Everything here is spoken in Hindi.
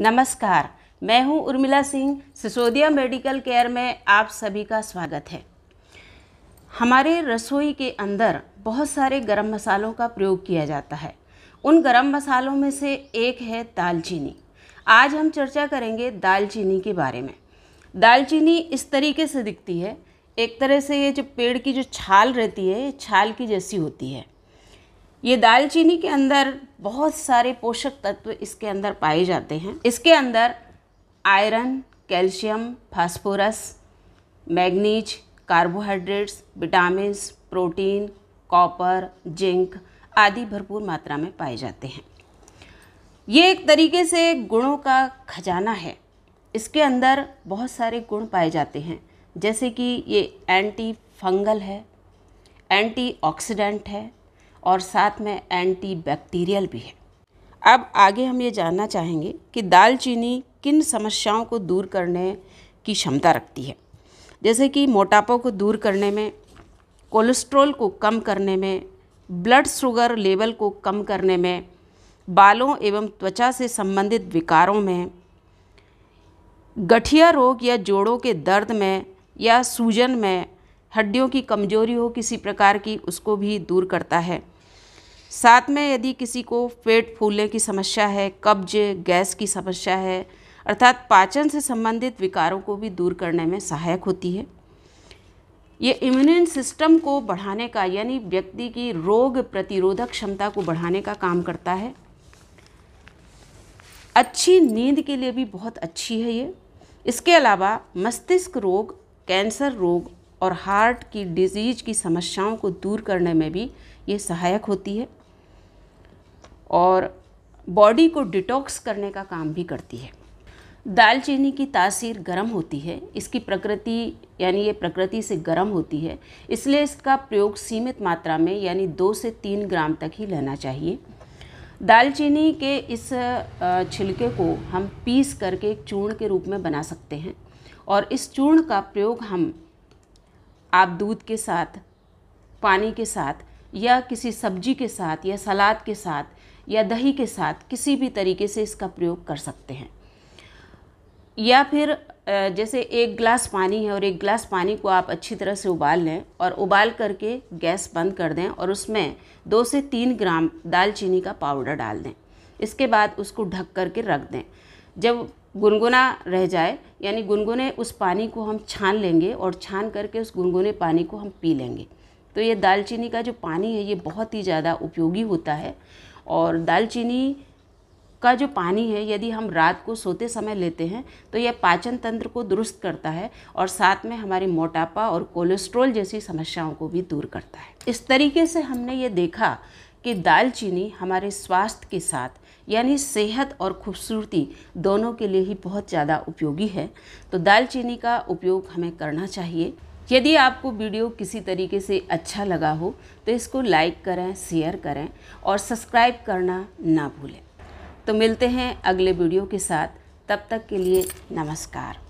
नमस्कार मैं हूं उर्मिला सिंह सिसोदिया मेडिकल केयर में आप सभी का स्वागत है हमारे रसोई के अंदर बहुत सारे गरम मसालों का प्रयोग किया जाता है उन गरम मसालों में से एक है दालचीनी आज हम चर्चा करेंगे दालचीनी के बारे में दालचीनी इस तरीके से दिखती है एक तरह से ये जो पेड़ की जो छाल रहती है ये छाल की जैसी होती है ये दालचीनी के अंदर बहुत सारे पोषक तत्व इसके अंदर पाए जाते हैं इसके अंदर iron calcium phosphorus manganese carbohydrates vitamins protein copper zinc आदि भरपूर मात्रा में पाए जाते हैं ये एक तरीके से गुणों का खजाना है इसके अंदर बहुत सारे गुण पाए जाते हैं जैसे कि ये एंटी फंगल है एंटी ऑक्सीडेंट है और साथ में एंटी बैक्टीरियल भी है अब आगे हम ये जानना चाहेंगे कि दालचीनी किन समस्याओं को दूर करने की क्षमता रखती है जैसे कि मोटापों को दूर करने में कोलेस्ट्रॉल को कम करने में ब्लड शुगर लेवल को कम करने में बालों एवं त्वचा से संबंधित विकारों में गठिया रोग या जोड़ों के दर्द में या सूजन में हड्डियों की कमजोरी हो किसी प्रकार की उसको भी दूर करता है साथ में यदि किसी को पेट फूलने की समस्या है कब्ज गैस की समस्या है अर्थात पाचन से संबंधित विकारों को भी दूर करने में सहायक होती है ये इम्यून सिस्टम को बढ़ाने का यानी व्यक्ति की रोग प्रतिरोधक क्षमता को बढ़ाने का काम करता है अच्छी नींद के लिए भी बहुत अच्छी है ये इसके अलावा मस्तिष्क रोग कैंसर रोग और हार्ट की डिजीज की समस्याओं को दूर करने में भी ये सहायक होती है और बॉडी को डिटॉक्स करने का काम भी करती है दालचीनी की तासीर गर्म होती है इसकी प्रकृति यानी ये प्रकृति से गर्म होती है इसलिए इसका प्रयोग सीमित मात्रा में यानी दो से तीन ग्राम तक ही लेना चाहिए दालचीनी के इस छिलके को हम पीस करके एक चूर्ण के रूप में बना सकते हैं और इस चूर्ण का प्रयोग हम आप दूध के साथ पानी के साथ या किसी सब्जी के साथ या सलाद के साथ या दही के साथ किसी भी तरीके से इसका प्रयोग कर सकते हैं या फिर जैसे एक गिलास पानी है और एक गिलास पानी को आप अच्छी तरह से उबाल लें और उबाल करके गैस बंद कर दें और उसमें दो से तीन ग्राम दालचीनी का पाउडर डाल दें इसके बाद उसको ढक करके रख दें जब गुनगुना रह जाए यानी गुनगुने उस पानी को हम छान लेंगे और छान करके उस गुनगुने पानी को हम पी लेंगे तो ये दालचीनी का जो पानी है ये बहुत ही ज़्यादा उपयोगी होता है और दालचीनी का जो पानी है यदि हम रात को सोते समय लेते हैं तो यह पाचन तंत्र को दुरुस्त करता है और साथ में हमारी मोटापा और कोलेस्ट्रॉल जैसी समस्याओं को भी दूर करता है इस तरीके से हमने ये देखा कि दालचीनी हमारे स्वास्थ्य के साथ यानी सेहत और खूबसूरती दोनों के लिए ही बहुत ज़्यादा उपयोगी है तो दालचीनी का उपयोग हमें करना चाहिए यदि आपको वीडियो किसी तरीके से अच्छा लगा हो तो इसको लाइक करें शेयर करें और सब्सक्राइब करना ना भूलें तो मिलते हैं अगले वीडियो के साथ तब तक के लिए नमस्कार